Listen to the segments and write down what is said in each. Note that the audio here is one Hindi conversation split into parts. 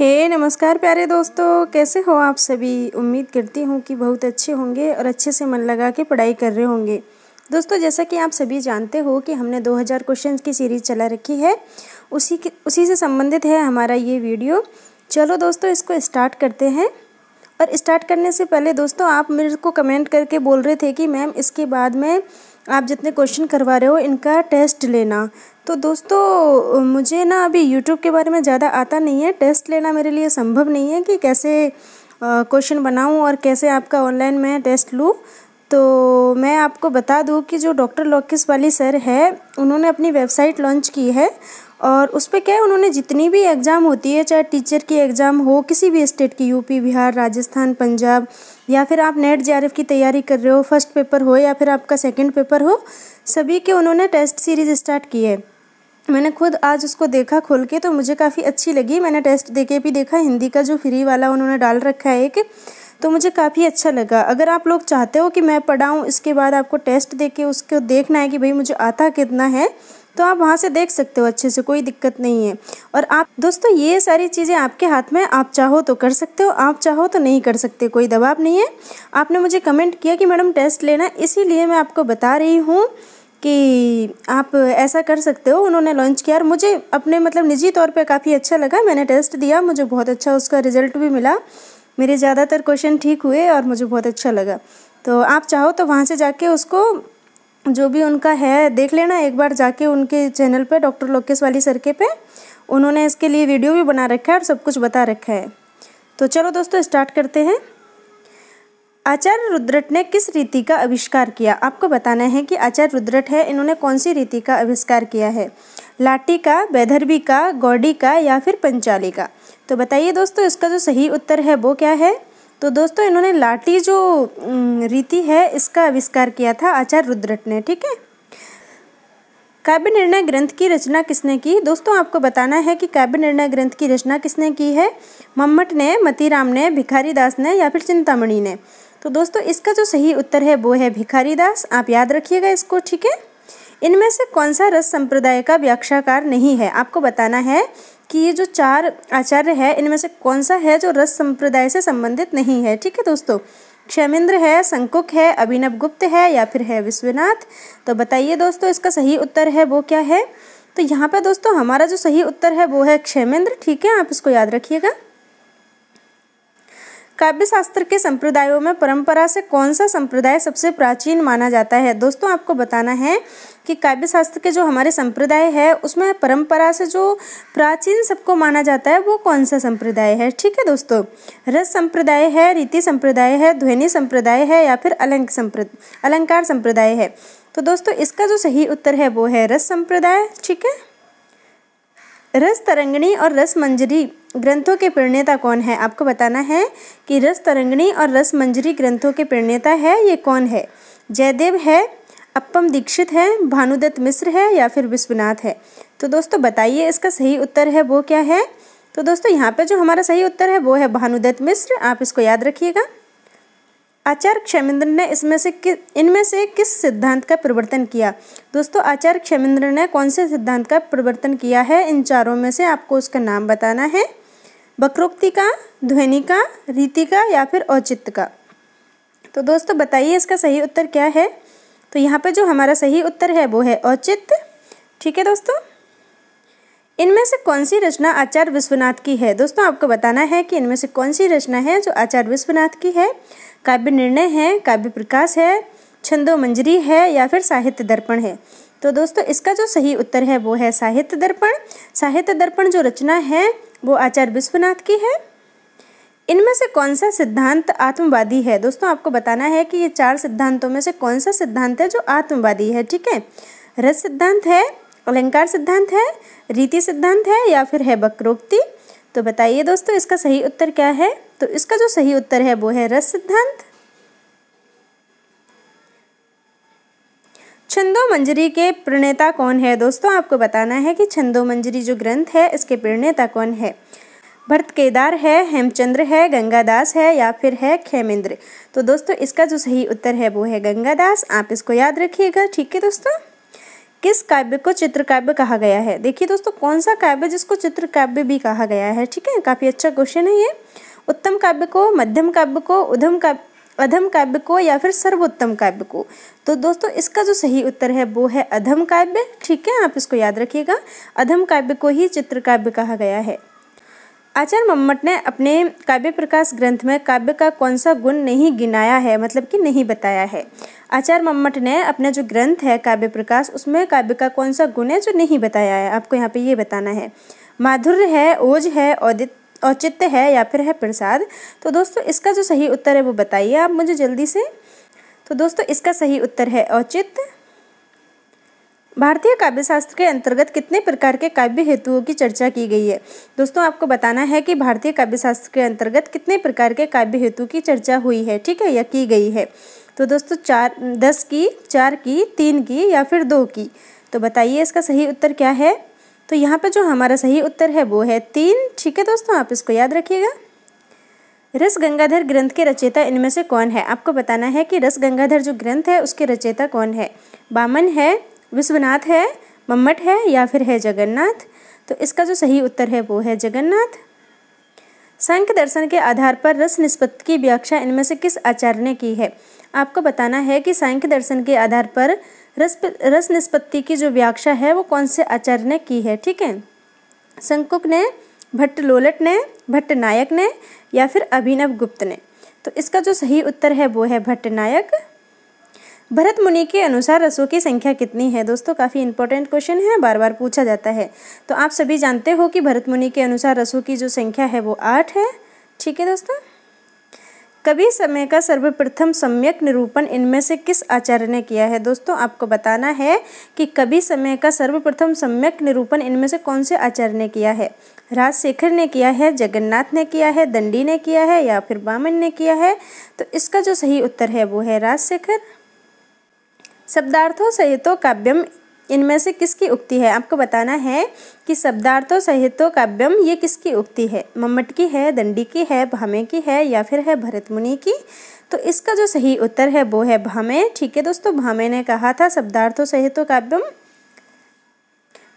हे hey, नमस्कार प्यारे दोस्तों कैसे हो आप सभी उम्मीद करती हूँ कि बहुत अच्छे होंगे और अच्छे से मन लगा के पढ़ाई कर रहे होंगे दोस्तों जैसा कि आप सभी जानते हो कि हमने 2000 क्वेश्चंस की सीरीज़ चला रखी है उसी के उसी से संबंधित है हमारा ये वीडियो चलो दोस्तों इसको स्टार्ट करते हैं और स्टार्ट करने से पहले दोस्तों आप मेरे को कमेंट करके बोल रहे थे कि मैम इसके बाद में आप जितने क्वेश्चन करवा रहे हो इनका टेस्ट लेना तो दोस्तों मुझे ना अभी यूट्यूब के बारे में ज़्यादा आता नहीं है टेस्ट लेना मेरे लिए संभव नहीं है कि कैसे क्वेश्चन बनाऊं और कैसे आपका ऑनलाइन मैं टेस्ट लूँ तो मैं आपको बता दूँ कि जो डॉक्टर लोकिस वाली सर है उन्होंने अपनी वेबसाइट लॉन्च की है और उस पर क्या है उन्होंने जितनी भी एग्ज़ाम होती है चाहे टीचर की एग्ज़ाम हो किसी भी स्टेट की यूपी बिहार राजस्थान पंजाब या फिर आप नेट जे की तैयारी कर रहे हो फर्स्ट पेपर हो या फिर आपका सेकेंड पेपर हो सभी के उन्होंने टेस्ट सीरीज़ स्टार्ट की है मैंने खुद आज उसको देखा खोल के तो मुझे काफ़ी अच्छी लगी मैंने टेस्ट दे के भी देखा हिंदी का जो फ्री वाला उन्होंने डाल रखा है एक तो मुझे काफ़ी अच्छा लगा अगर आप लोग चाहते हो कि मैं पढ़ाऊँ इसके बाद आपको टेस्ट दे के उसको देखना है कि भाई मुझे आता कितना है तो आप वहाँ से देख सकते हो अच्छे से कोई दिक्कत नहीं है और आप दोस्तों ये सारी चीज़ें आपके हाथ में आप चाहो तो कर सकते हो आप चाहो तो नहीं कर सकते कोई दबाव नहीं है आपने मुझे कमेंट किया कि मैडम टेस्ट लेना इसीलिए मैं आपको बता रही हूँ कि आप ऐसा कर सकते हो उन्होंने लॉन्च किया और मुझे अपने मतलब निजी तौर पर काफ़ी अच्छा लगा मैंने टेस्ट दिया मुझे बहुत अच्छा उसका रिज़ल्ट भी मिला मेरे ज़्यादातर क्वेश्चन ठीक हुए और मुझे बहुत अच्छा लगा तो आप चाहो तो वहाँ से जाके उसको जो भी उनका है देख लेना एक बार जाके उनके चैनल पे डॉक्टर लोकेश वाली सर के पे उन्होंने इसके लिए वीडियो भी बना रखा है और सब कुछ बता रखा है तो चलो दोस्तों स्टार्ट करते हैं आचार्य रुद्रट ने किस रीति का आविष्कार किया आपको बताना है कि आचार्य रुद्रट है इन्होंने कौन सी रीति का आविष्कार किया है लाठी का बेधरबी का गौडी का या फिर पंचाली का तो बताइए दोस्तों इसका जो सही उत्तर है वो क्या है तो दोस्तों इन्होंने लाठी जो रीति है इसका आविष्कार किया था आचार्य रुद्रट ने ठीक है काव्य निर्णय ग्रंथ की रचना किसने की दोस्तों आपको बताना है कि काव्य निर्णय ग्रंथ की रचना किसने की है मम्मट ने मतीराम ने भिखारी दास ने या फिर चिंतामणि ने तो दोस्तों इसका जो सही उत्तर है वो है भिखारी दास आप याद रखिएगा इसको ठीक है इनमें से कौन सा रस संप्रदाय का व्याख्याकार नहीं है आपको बताना है कि ये जो चार आचार्य है इनमें से कौन सा है जो रस संप्रदाय से संबंधित नहीं है ठीक है दोस्तों क्षमेंद्र है संकुक है अभिनव गुप्त है या फिर है विश्वनाथ तो बताइए दोस्तों इसका सही उत्तर है वो क्या है तो यहाँ पर दोस्तों हमारा जो सही उत्तर है वो है क्षमेंद्र ठीक है आप इसको याद रखिएगा काव्य शास्त्र के संप्रदायों में परंपरा से कौन सा संप्रदाय सबसे प्राचीन माना जाता है दोस्तों आपको बताना है कि काव्य शास्त्र के जो हमारे संप्रदाय है उसमें परंपरा से जो प्राचीन सबको माना जाता है वो कौन सा संप्रदाय है ठीक है दोस्तों रस संप्रदाय है रीति संप्रदाय है ध्वनि संप्रदाय है या फिर अलंक संप्रदाय अलंकार संप्रदाय है तो दोस्तों इसका जो सही उत्तर है वो है रस संप्रदाय ठीक है रस तरंगणी और रस मंजरी ग्रंथों के प्रणेता कौन है आपको बताना है कि रस तरंगणी और रस मंजरी ग्रंथों के प्रणेता है ये कौन है जयदेव है अपम दीक्षित है भानुदत्त मिश्र है या फिर विश्वनाथ है तो दोस्तों बताइए इसका सही उत्तर है वो क्या है तो दोस्तों यहाँ पे जो हमारा सही उत्तर है वो है भानुदत्त मिश्र आप इसको याद रखिएगा आचार्य क्षेमेंद्र ने इसमें से कि इनमें से किस सिद्धांत का परिवर्तन किया दोस्तों आचार्य क्षेमेंद्र ने कौन से सिद्धांत का परिवर्तन किया है इन चारों में से आपको उसका नाम बताना है वक्रोक्ति का ध्वनि का रीति का या फिर औचित्य का तो दोस्तों बताइए इसका सही उत्तर क्या है तो यहाँ पर जो हमारा सही उत्तर है वो है औचित्य ठीक है दोस्तों इनमें से कौन सी रचना आचार्य विश्वनाथ की है दोस्तों आपको बताना है कि इनमें से कौन सी रचना है जो आचार्य विश्वनाथ की है काव्य निर्णय है काव्य प्रकाश है छंदो मंजरी है या फिर साहित्य दर्पण है तो दोस्तों इसका जो सही उत्तर है वो है साहित्य दर्पण साहित्य दर्पण जो रचना है वो आचार्य विश्वनाथ की है इनमें से कौन सा सिद्धांत आत्मवादी है दोस्तों आपको बताना है कि ये चार सिद्धांतों में से कौन सा सिद्धांत है जो आत्मवादी है ठीक है रस सिद्धांत है अलंकार सिद्धांत है रीति सिद्धांत है या फिर है वक्रोक्ति तो बताइए दोस्तों इसका सही उत्तर क्या है तो इसका जो सही उत्तर है वो है रस सिद्धांत छंदो मंजरी के प्रणेता कौन है दोस्तों आपको बताना है कि छंदो मंजरी जो ग्रंथ है इसके प्रणेता कौन है भरत केदार है हेमचंद्र है गंगादास है या फिर है खेमेंद्र तो दोस्तों इसका जो सही उत्तर है वो है गंगादास आप इसको याद रखिएगा ठीक है दोस्तों किस काव्य को चित्र काव्य कहा गया है देखिए दोस्तों कौन सा काव्य जिसको चित्र काव्य भी कहा गया है ठीक है काफ़ी अच्छा क्वेश्चन है ये उत्तम काव्य को मध्यम काव्य को उधम काव्य अधम काव्य को या फिर सर्वोत्तम काव्य को तो दोस्तों इसका जो सही उत्तर है वो है अधम काव्य ठीक है आप इसको याद रखिएगा अधम काव्य को ही चित्र काव्य कहा गया है आचार्य मम्मट ने अपने काव्य प्रकाश ग्रंथ में काव्य का कौन सा गुण नहीं गिनाया है मतलब कि नहीं बताया है आचार्य मम्मट ने अपना जो ग्रंथ है काव्य प्रकाश उसमें काव्य का कौन सा गुण है जो नहीं बताया है आपको यहाँ पे ये बताना है माधुर्य है ओज है औदित औचित्य है या फिर है प्रसाद तो दोस्तों इसका जो सही उत्तर है वो बताइए आप मुझे जल्दी से तो दोस्तों इसका सही उत्तर है औचित्य भारतीय काव्यशास्त्र के अंतर्गत कितने प्रकार के काव्य हेतुओं की चर्चा की गई है दोस्तों आपको बताना है कि भारतीय काव्यशास्त्र के अंतर्गत कितने प्रकार के काव्य हेतु की चर्चा हुई है ठीक है या की गई है तो दोस्तों चार दस की चार की तीन की या फिर दो की तो बताइए इसका सही उत्तर क्या है तो यहाँ पे जो हमारा सही उत्तर है वो है तीन ठीक है दोस्तों आप इसको याद रखिएगा रस गंगाधर ग्रंथ के रचयिता इनमें से कौन है आपको बताना है कि रस गंगाधर जो ग्रंथ है उसके रचयिता कौन है बामन है विश्वनाथ है मम्मट है या फिर है जगन्नाथ तो इसका जो सही उत्तर है वो है जगन्नाथ सांख्य दर्शन के आधार पर रस निष्पत्ति की व्याख्या इनमें से किस आचार्य ने की है आपको बताना है कि सांख्य दर्शन के आधार पर रस रस निष्पत्ति की जो व्याख्या है वो कौन से आचार्य ने की है ठीक है संकुक ने भट्ट लोलट ने भट्ट नायक ने या फिर अभिनव गुप्त ने तो इसका जो सही उत्तर है वो है भट्ट नायक भरत मुनि के अनुसार रसों की संख्या कितनी है दोस्तों काफ़ी इंपॉर्टेंट क्वेश्चन है बार बार पूछा जाता है तो आप सभी जानते हो कि भरत मुनि के अनुसार रसों की जो संख्या है वो आठ है ठीक है दोस्तों कवि समय का सर्वप्रथम सम्यक निरूपण इनमें से किस आचार्य ने किया है दोस्तों आपको बताना है कि कवि समय का सर्वप्रथम सम्यक निरूपण इनमें से कौन से आचार्य ने किया है राजशेखर ने किया है जगन्नाथ ने किया है दंडी ने किया है या फिर बामन ने किया है तो इसका जो सही उत्तर है वो है राजशेखर शब्दार्थों सहितों काव्यम इनमें से किसकी उक्ति है आपको बताना है कि शब्दार्थो सहितो काव्यम ये किसकी उक्ति है मम्मट की है दंडी की है भामे की है या फिर है भरत मुनि की तो इसका जो सही उत्तर है वो है भामे ठीक है दोस्तों भामे ने कहा था शब्दार्थो सहितो काव्यम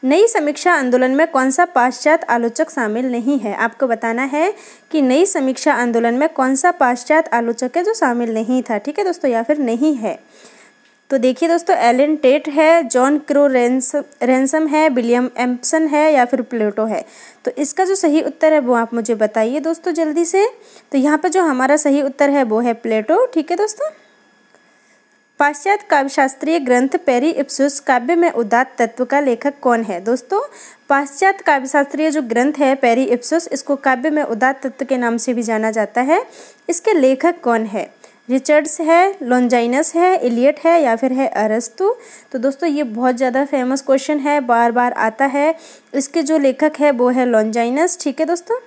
नई समीक्षा आंदोलन में कौन सा पाश्चात्य आलोचक शामिल नहीं है आपको बताना है कि नई समीक्षा आंदोलन में कौन सा पाश्चात्य आलोचक है जो शामिल नहीं था ठीक है दोस्तों या फिर नहीं है तो देखिए दोस्तों एलन टेट है जॉन क्रो रेंस रेंसम है विलियम एम्पसन है या फिर प्लेटो है तो इसका जो सही उत्तर है वो आप मुझे बताइए दोस्तों जल्दी से तो यहाँ पर जो हमारा सही उत्तर है वो है प्लेटो ठीक है दोस्तों पाश्चात्य काव्यशास्त्रीय ग्रंथ पेरी इप्सुस काव्य में उदात तत्व का लेखक कौन है दोस्तों पाश्चात्य काव्यशास्त्रीय जो ग्रंथ है पेरी इप्सुस इसको काव्य में उदात तत्व के नाम से भी जाना जाता है इसके लेखक कौन है रिचर्ड्स है लॉन्जाइनस है एलियट है या फिर है अरस्तु तो दोस्तों ये बहुत ज़्यादा फेमस क्वेश्चन है बार बार आता है इसके जो लेखक है वो है लॉन्जाइनस ठीक है दोस्तों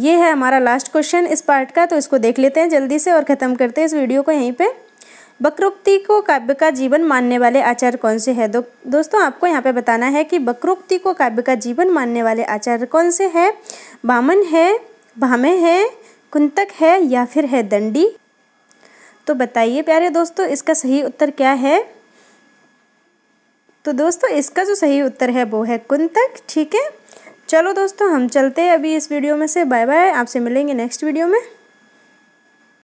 ये है हमारा लास्ट क्वेश्चन इस पार्ट का तो इसको देख लेते हैं जल्दी से और ख़त्म करते हैं इस वीडियो को यहीं पर बकरोक्ति को काव्य का जीवन मानने वाले आचार्य कौन से हैं दो, दोस्तों आपको यहाँ पे बताना है कि बकरोक्ति को काव्य का जीवन मानने वाले आचार्य कौन से हैं बामन है भामे है कुंतक है या फिर है दंडी तो बताइए प्यारे दोस्तों इसका सही उत्तर क्या है तो दोस्तों इसका जो सही उत्तर है वो है कुंतक ठीक है चलो दोस्तों हम चलते हैं अभी इस वीडियो में से बाय बाय आपसे मिलेंगे नेक्स्ट वीडियो में